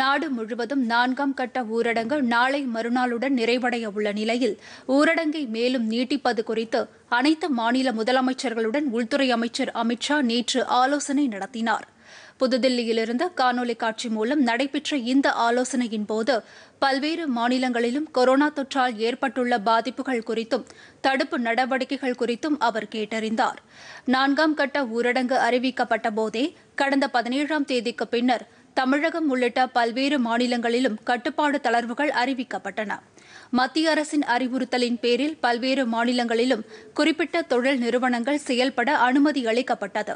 நாடு முழுவதும் நான்காம் கட்ட ஊரடங்கு நாளை மறுநாளுடன் நிறைவடைய உள்ள நிலையில் ஊரடங்கை மேலும் நீட்டிப்பது குறித்து அனைத்து மாநில முதலமைச்சர்களுடன் உள்துறை அமைச்சர் அமித்ஷா நேற்று ஆலோசனை நடத்தினார் புதுதில்லியிலிருந்து காணொலி காட்சி மூலம் நடைபெற்ற இந்த ஆலோசனையின் போது பல்வேறு மாநிலங்களிலும் கொரோனா தொற்றால் ஏற்பட்டுள்ள பாதிப்புகள் குறித்தும் தடுப்பு நடவடிக்கைகள் குறித்தும் அவர் கேட்டறிந்தார் நான்காம் கட்ட ஊரடங்கு அறிவிக்கப்பட்ட போதே கடந்த பதினேழாம் தேதிக்கு பின்னர் தமிழகம் உள்ளிட்ட பல்வேறு மாநிலங்களிலும் கட்டுப்பாடு தளர்வுகள் அறிவிக்கப்பட்டன மத்திய அரசின் அறிவுறுத்தலின் பேரில் பல்வேறு மாநிலங்களிலும் குறிப்பிட்ட தொழில் நிறுவனங்கள் செயல்பட அனுமதி அளிக்கப்பட்டது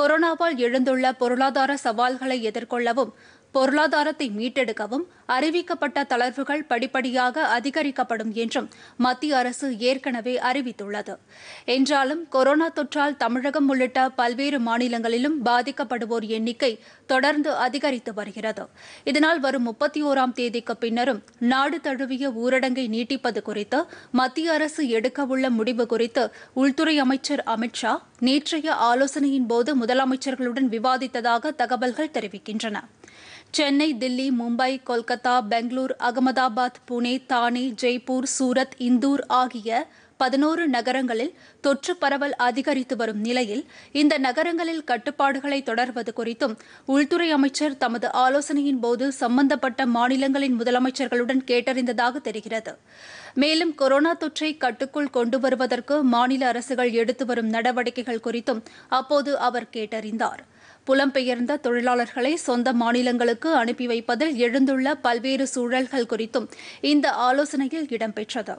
கொரோனாவால் எழுந்துள்ள பொருளாதார சவால்களை எதிர்கொள்ளவும் பொருளாதாரத்தை மீட்டெடுக்கவும் அறிவிக்கப்பட்ட தளர்வுகள் படிப்படியாக அதிகரிக்கப்படும் என்றும் மத்திய அரசு ஏற்கனவே அறிவித்துள்ளது என்றாலும் கொரோனா தொற்றால் தமிழகம் உள்ளிட்ட பல்வேறு மாநிலங்களிலும் பாதிக்கப்படுவோர் எண்ணிக்கை தொடர்ந்து அதிகரித்து வருகிறது இதனால் வரும் முப்பத்தி ஓராம் தேதிக்கு பின்னரும் நாடு தழுவிய ஊரடங்கை நீட்டிப்பது குறித்து மத்திய அரசு எடுக்கவுள்ள முடிவு குறித்து உள்துறை அமைச்சர் அமித்ஷா நேற்றைய ஆலோசனையின் போது முதலமைச்சர்களுடன் விவாதித்ததாக தகவல்கள் தெரிவிக்கின்றன சென்னை தில்லி மும்பை கொல்கத்தா பெங்களூர் அகமதாபாத் புனே தானே ஜெய்ப்பூர் சூரத் இந்தூர் ஆகிய பதினோரு நகரங்களில் தொற்று பரவல் அதிகரித்து வரும் நிலையில் இந்த நகரங்களில் கட்டுப்பாடுகளை தொடர்வது குறித்தும் உள்துறை அமைச்சர் தமது ஆலோசனையின் போது சம்பந்தப்பட்ட மாநிலங்களின் முதலமைச்சர்களுடன் கேட்டறிந்ததாக தெரிகிறது மேலும் கொரோனா தொற்றை கட்டுக்குள் கொண்டு வருவதற்கு மாநில அரசுகள் எடுத்து வரும் நடவடிக்கைகள் குறித்தும் அப்போது அவர் கேட்டறிந்தார் புலம்பெயர்ந்த தொழிலாளர்களை சொந்த மாநிலங்களுக்கு அனுப்பி வைப்பதில் எழுந்துள்ள பல்வேறு சூழல்கள் குறித்தும் இந்த ஆலோசனையில் இடம்பெற்றது